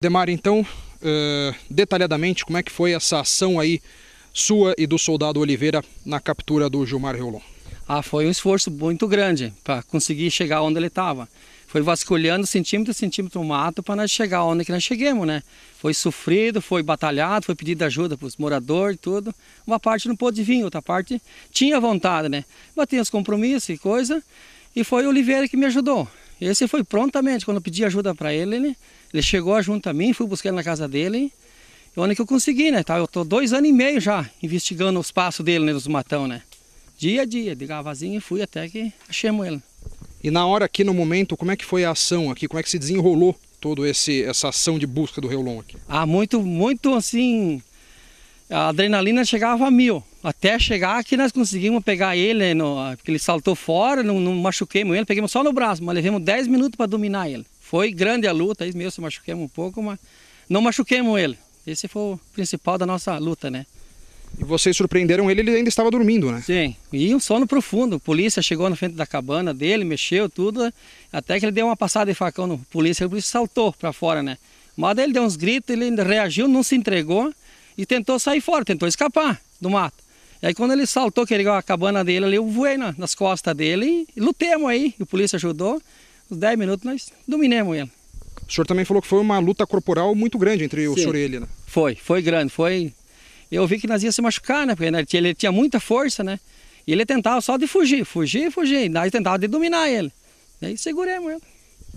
Demar, então, uh, detalhadamente, como é que foi essa ação aí sua e do soldado Oliveira na captura do Gilmar Reolon? Ah, foi um esforço muito grande para conseguir chegar onde ele estava. Foi vasculhando centímetro a centímetro o mato para nós chegar onde que nós chegamos, né? Foi sofrido, foi batalhado, foi pedido ajuda para os moradores e tudo. Uma parte não pôde vir, outra parte tinha vontade, né? Mas tinha os compromissos e coisa. E foi Oliveira que me ajudou. Esse foi prontamente, quando eu pedi ajuda para ele, ele, ele, chegou junto a mim, fui buscar ele na casa dele. E onde que eu consegui, né? Tá, eu tô dois anos e meio já investigando os passos dele, né, nos matão, né? Dia a dia, de gavazinho, fui até que achamos ele. E na hora aqui, no momento, como é que foi a ação aqui? Como é que se desenrolou todo esse essa ação de busca do Reolon aqui? Ah, muito, muito assim, a adrenalina chegava a mil. Até chegar aqui nós conseguimos pegar ele, no, porque ele saltou fora, não, não machuquemos ele, pegamos só no braço, mas levamos 10 minutos para dominar ele. Foi grande a luta, aí mesmo se machuquemos um pouco, mas não machuquemos ele. Esse foi o principal da nossa luta, né? E vocês surpreenderam ele, ele ainda estava dormindo, né? Sim, e um sono profundo. A polícia chegou na frente da cabana dele, mexeu tudo, até que ele deu uma passada de facão no polícia, o polícia saltou para fora, né? Mas daí ele deu uns gritos, ele reagiu, não se entregou e tentou sair fora, tentou escapar do mato. E aí quando ele saltou, que ele a cabana dele ali, eu voei na, nas costas dele e lutemos aí. E o polícia ajudou. Uns 10 minutos nós dominamos ele. O senhor também falou que foi uma luta corporal muito grande entre Sim. o senhor e ele, né? Foi, foi grande, foi. Eu vi que nós ia se machucar, né? Porque né, ele tinha muita força, né? E ele tentava só de fugir, fugir, fugir. nós tentava de dominar ele. E aí seguremos ele.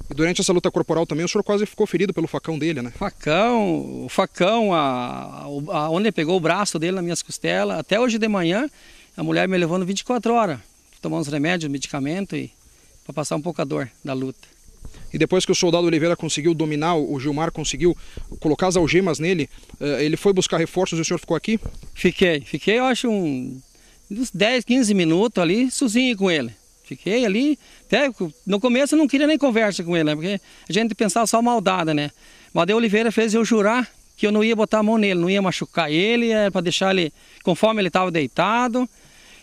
E durante essa luta corporal também o senhor quase ficou ferido pelo facão dele, né? Facão, o facão, a, a, onde ele pegou o braço dele nas minhas costelas. Até hoje de manhã, a mulher me levando 24 horas, tomando os remédios, medicamento e para passar um pouco a dor da luta. E depois que o soldado Oliveira conseguiu dominar, o Gilmar conseguiu colocar as algemas nele, eh, ele foi buscar reforços e o senhor ficou aqui? Fiquei, fiquei, eu acho, um, uns 10, 15 minutos ali, sozinho com ele. Fiquei ali, até no começo eu não queria nem conversa com ele, né? porque a gente pensava só maldada né? Mas de Oliveira fez eu jurar que eu não ia botar a mão nele, não ia machucar ele, era é para deixar ele conforme ele estava deitado.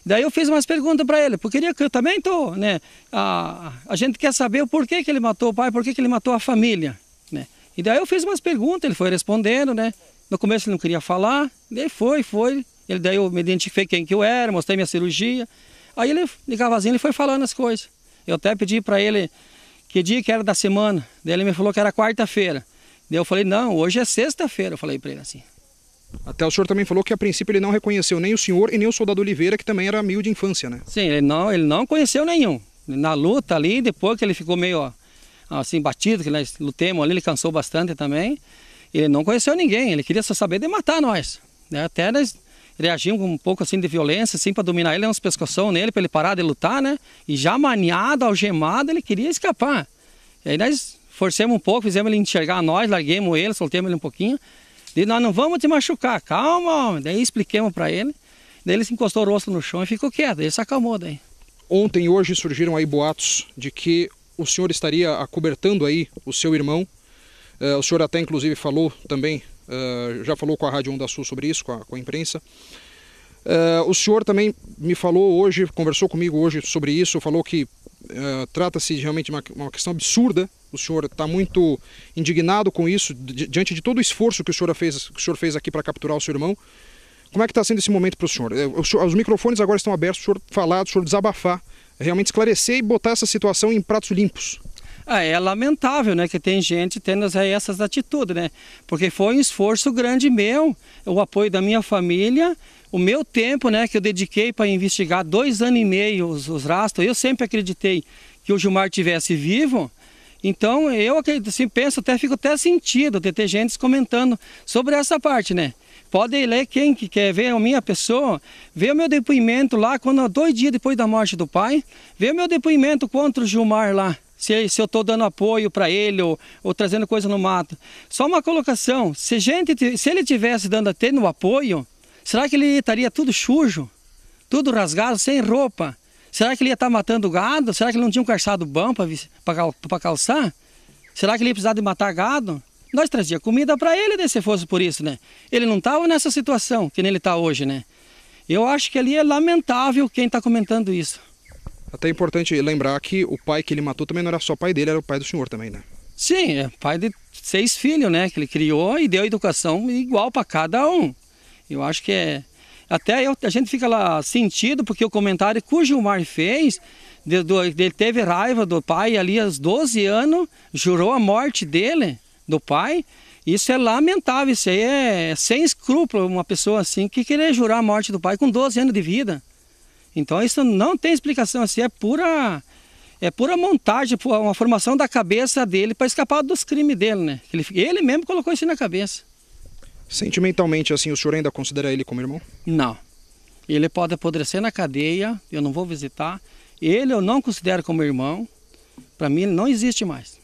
Daí eu fiz umas perguntas para ele, porque eu também tô, né? A, a gente quer saber o porquê que ele matou o pai, por que ele matou a família, né? E daí eu fiz umas perguntas, ele foi respondendo, né? No começo ele não queria falar, daí foi, foi. Ele daí eu me identifiquei quem que eu era, mostrei minha cirurgia. Aí ele assim, ele foi falando as coisas. Eu até pedi para ele que dia que era da semana. Daí ele me falou que era quarta-feira. Daí eu falei, não, hoje é sexta-feira. Eu falei para ele assim. Até o senhor também falou que a princípio ele não reconheceu nem o senhor e nem o soldado Oliveira, que também era amigo de infância, né? Sim, ele não, ele não conheceu nenhum. Na luta ali, depois que ele ficou meio assim batido, que nós lutemos ali, ele cansou bastante também. Ele não conheceu ninguém, ele queria só saber de matar nós. Né? Até nós reagimos com um pouco assim de violência, assim, para dominar ele, é uns pescoção nele, para ele parar de lutar, né? E já maniado, algemado, ele queria escapar. E aí nós forcemos um pouco, fizemos ele enxergar nós, larguemos ele, soltemos ele um pouquinho. E nós não vamos te machucar, calma, homem. Daí expliquemos para ele. Daí ele se encostou o rosto no chão e ficou quieto, ele se acalmou daí. Ontem e hoje surgiram aí boatos de que o senhor estaria acobertando aí o seu irmão. Eh, o senhor até inclusive falou também eh, já falou com a Rádio Onda Sul sobre isso, com a, com a imprensa. Uh, o senhor também me falou hoje, conversou comigo hoje sobre isso, falou que uh, trata-se realmente de uma, uma, questão absurda. O senhor está muito indignado com isso, di diante de todo o esforço que o senhor fez, que o senhor fez aqui para capturar o seu irmão. Como é que está sendo esse momento para o senhor? Os microfones agora estão abertos, o senhor falar, o senhor desabafar, realmente esclarecer e botar essa situação em pratos limpos. Ah, é lamentável, né, que tem gente tendo essas atitudes, né? Porque foi um esforço grande meu, o apoio da minha família, o meu tempo, né, que eu dediquei para investigar dois anos e meio os, os rastros. Eu sempre acreditei que o Gilmar tivesse vivo. Então eu acredito, assim, penso até fico até sentido de ter gente comentando sobre essa parte, né? Pode ler quem que quer ver a minha pessoa, ver o meu depoimento lá, quando dois dias depois da morte do pai, ver o meu depoimento contra o Gilmar lá se, se eu estou dando apoio para ele ou, ou, trazendo coisa no mato. Só uma colocação, se, gente, se ele tivesse dando até no apoio, será que ele estaria tudo sujo, tudo rasgado, sem roupa? Será que ele ia estar tá matando gado? Será que ele não tinha um calçado bom para calçar? Será que ele ia precisar de matar gado? Nós trazia comida para ele, né, se fosse por isso, né? Ele não estava nessa situação que nem ele está hoje, né? Eu acho que ali é lamentável quem está comentando isso. Até é importante lembrar que o pai que ele matou também não era só pai dele, era o pai do senhor também, né? Sim, é pai de seis filhos, né? Que ele criou e deu educação igual para cada um. Eu acho que é. Até eu, a gente fica lá sentido, porque o comentário que o Gilmar fez, do, ele teve raiva do pai ali aos 12 anos, jurou a morte dele, do pai. Isso é lamentável, isso aí é, é sem escrúpulo uma pessoa assim que querer jurar a morte do pai com 12 anos de vida. Então isso não tem explicação assim, é pura é pura montagem, uma formação da cabeça dele para escapar dos crimes dele, né? Ele, ele mesmo colocou isso na cabeça. Sentimentalmente, assim, o senhor ainda considera ele como irmão? Não. Ele pode apodrecer na cadeia, eu não vou visitar. Ele eu não considero como irmão. Para mim, ele não existe mais.